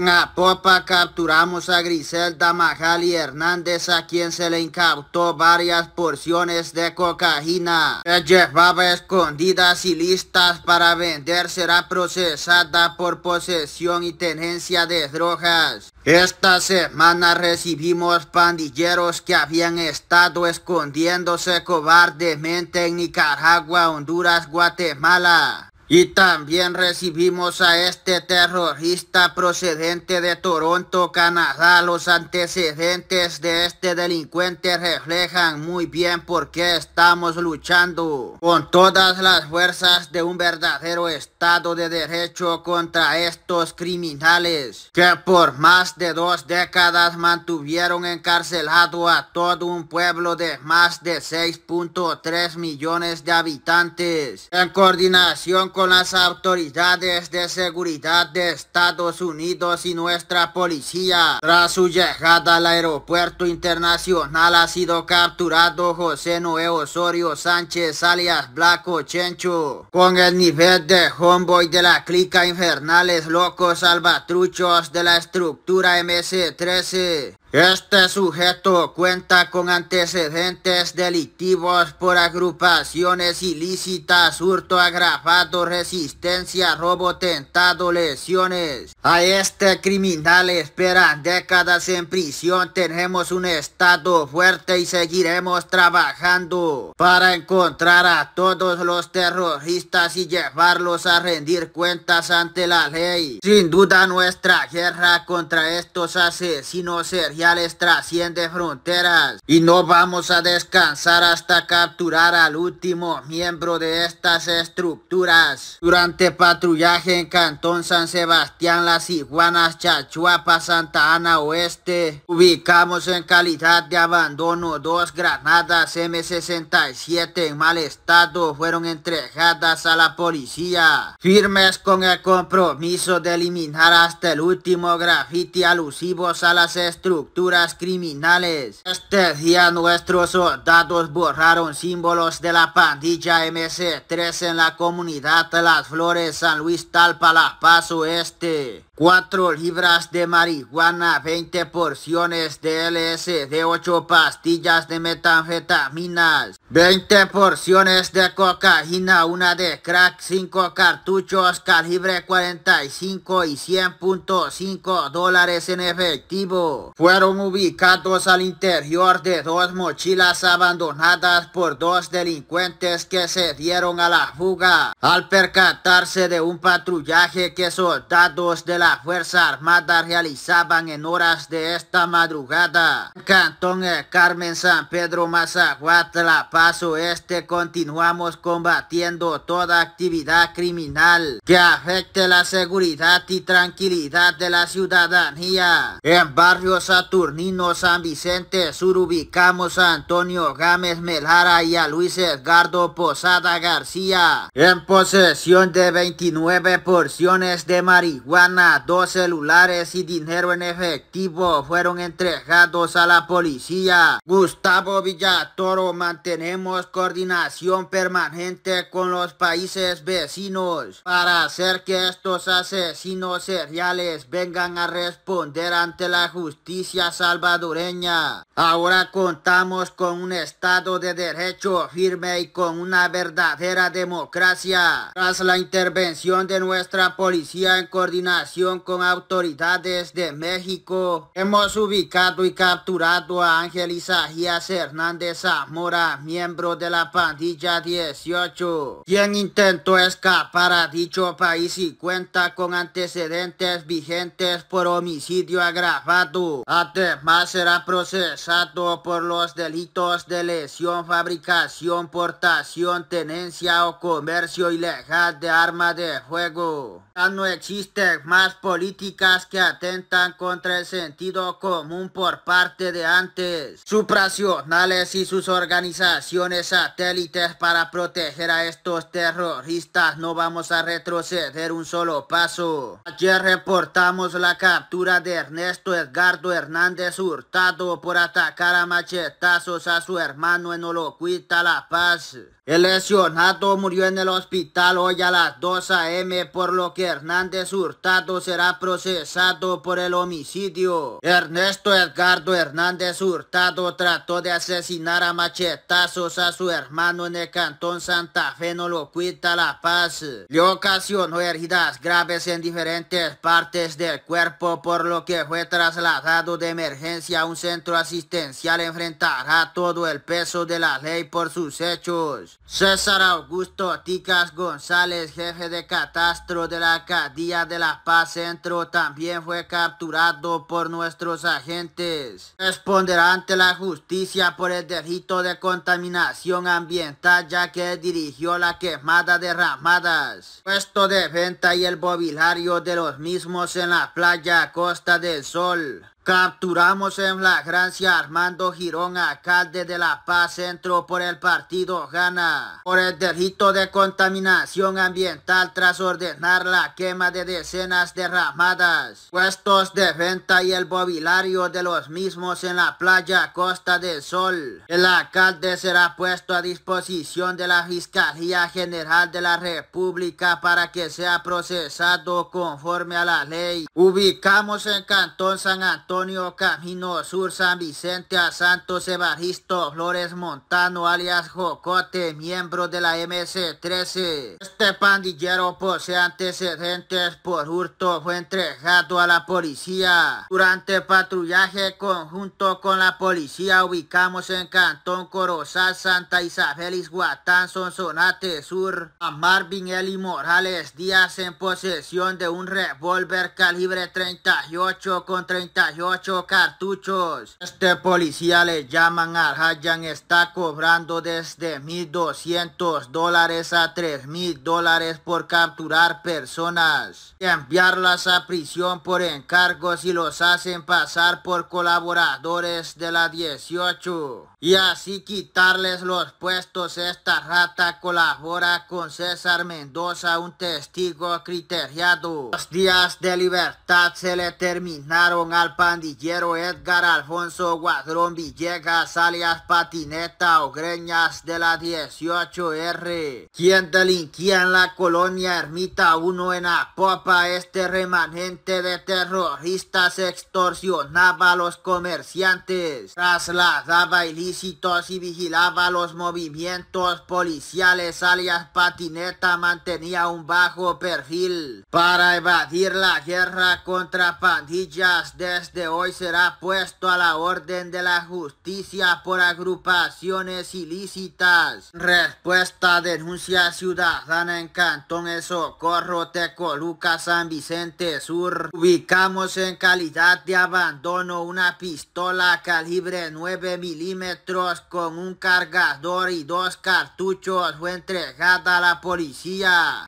En Popa capturamos a Griselda Majali Hernández a quien se le incautó varias porciones de cocaína que llevaba escondidas y listas para vender. Será procesada por posesión y tenencia de drogas. Esta semana recibimos pandilleros que habían estado escondiéndose cobardemente en Nicaragua, Honduras, Guatemala. Y también recibimos a este terrorista procedente de Toronto, Canadá. Los antecedentes de este delincuente reflejan muy bien por qué estamos luchando con todas las fuerzas de un verdadero Estado de Derecho contra estos criminales que por más de dos décadas mantuvieron encarcelado a todo un pueblo de más de 6.3 millones de habitantes en coordinación con con las autoridades de seguridad de Estados Unidos y nuestra policía. Tras su llegada al aeropuerto internacional ha sido capturado José Noé Osorio Sánchez alias Blanco Chencho. Con el nivel de homeboy de la clica infernales locos albatruchos de la estructura MS-13. Este sujeto cuenta con antecedentes delictivos por agrupaciones ilícitas, hurto agravado, resistencia, robo tentado, lesiones. A este criminal esperan décadas en prisión. Tenemos un estado fuerte y seguiremos trabajando para encontrar a todos los terroristas y llevarlos a rendir cuentas ante la ley. Sin duda nuestra guerra contra estos asesinos sería trasciende fronteras y no vamos a descansar hasta capturar al último miembro de estas estructuras. Durante patrullaje en Cantón San Sebastián, Las Iguanas, Chachuapa, Santa Ana Oeste, ubicamos en calidad de abandono dos granadas M67 en mal estado fueron entregadas a la policía, firmes con el compromiso de eliminar hasta el último Graffiti alusivos a las estructuras estructuras criminales. Este día nuestros soldados borraron símbolos de la pandilla MC3 en la comunidad de las Flores, San Luis Talpa, La Paz Oeste. 4 libras de marihuana, 20 porciones de LSD, 8 pastillas de metanfetaminas, 20 porciones de cocaína, una de crack, 5 cartuchos calibre 45 y 100.5 dólares en efectivo. Fueron ubicados al interior de dos mochilas abandonadas por dos delincuentes que se dieron a la fuga. Al percatarse de un patrullaje que soldados de la Fuerza Armada realizaban en horas de esta madrugada. Cantón Carmen, San Pedro, Mazaguat La paso este continuamos combatiendo toda actividad criminal que afecte la seguridad y tranquilidad de la ciudadanía. En barrio Saturnino, San Vicente Sur, ubicamos a Antonio Gámez Melara y a Luis Edgardo Posada García en posesión de 29 porciones de marihuana dos celulares y dinero en efectivo fueron entregados a la policía. Gustavo Villatoro mantenemos coordinación permanente con los países vecinos para hacer que estos asesinos seriales vengan a responder ante la justicia salvadoreña. Ahora contamos con un Estado de Derecho firme y con una verdadera democracia. Tras la intervención de nuestra policía en coordinación con autoridades de México, hemos ubicado y capturado a Ángel Isaías Hernández Zamora, miembro de la pandilla 18, quien intentó escapar a dicho país y cuenta con antecedentes vigentes por homicidio agravado. Además será procesado por los delitos de lesión, fabricación, portación, tenencia o comercio ilegal de armas de fuego. Ya no existen más políticas que atentan contra el sentido común por parte de antes, supracionales y sus organizaciones satélites para proteger a estos terroristas. No vamos a retroceder un solo paso. Ayer reportamos la captura de Ernesto Edgardo Hernández Hurtado por atacar a machetazos a su hermano en Olocuita, La Paz. El lesionado murió en el hospital hoy a las 2 a.m. por lo que Hernández Hurtado será procesado por el homicidio. Ernesto Edgardo Hernández Hurtado trató de asesinar a machetazos a su hermano en el cantón Santa Fe, no lo cuita La Paz. Le ocasionó heridas graves en diferentes partes del cuerpo, por lo que fue trasladado de emergencia a un centro asistencial. Enfrentará todo el peso de la ley por sus hechos. César Augusto Ticas González, jefe de catastro de la Acadía de La Paz, centro también fue capturado por nuestros agentes. Responderá ante la justicia por el delito de contaminación ambiental ya que dirigió la quemada de ramadas. Puesto de venta y el bobilario de los mismos en la playa Costa del Sol. Capturamos en la flagrancia Armando Girón, alcalde de La Paz Centro por el partido Gana, por el delito de contaminación ambiental tras ordenar la quema de decenas de ramadas, puestos de venta y el mobiliario de los mismos en la playa Costa del Sol. El alcalde será puesto a disposición de la Fiscalía General de la República para que sea procesado conforme a la ley. Ubicamos en Cantón San Antonio Camino Sur, San Vicente, a Santos Evaristo Flores Montano, alias Jocote, miembro de la MC-13. Este pandillero posee antecedentes por hurto, fue entregado a la policía. Durante patrullaje conjunto con la policía, ubicamos en Cantón Corozal, Santa Isabel, Isguatán Sonsonate Sur, a Marvin Eli Morales Díaz en posesión de un revólver calibre 38 con 38 cartuchos. Este policía le llaman al Hayan está cobrando desde 1200 dólares a 3000 dólares por capturar personas enviarlas a prisión por encargos y los hacen pasar por colaboradores de la 18 y así quitarles los puestos. Esta rata colabora con César Mendoza, un testigo criteriado. Los días de libertad se le terminaron al país pandillero Edgar Alfonso Guadrón Villegas, alias Patineta Ogreñas de la 18R, quien delinquía en la colonia Ermita 1 en la popa Este remanente de terroristas extorsionaba a los comerciantes, trasladaba ilícitos y vigilaba los movimientos policiales, alias Patineta mantenía un bajo perfil para evadir la guerra contra pandillas desde hoy será puesto a la orden de la justicia por agrupaciones ilícitas. Respuesta denuncia ciudadana en Cantón El Socorro, Tecoluca, San Vicente Sur. Ubicamos en calidad de abandono una pistola calibre 9 milímetros con un cargador y dos cartuchos. Fue entregada a la policía.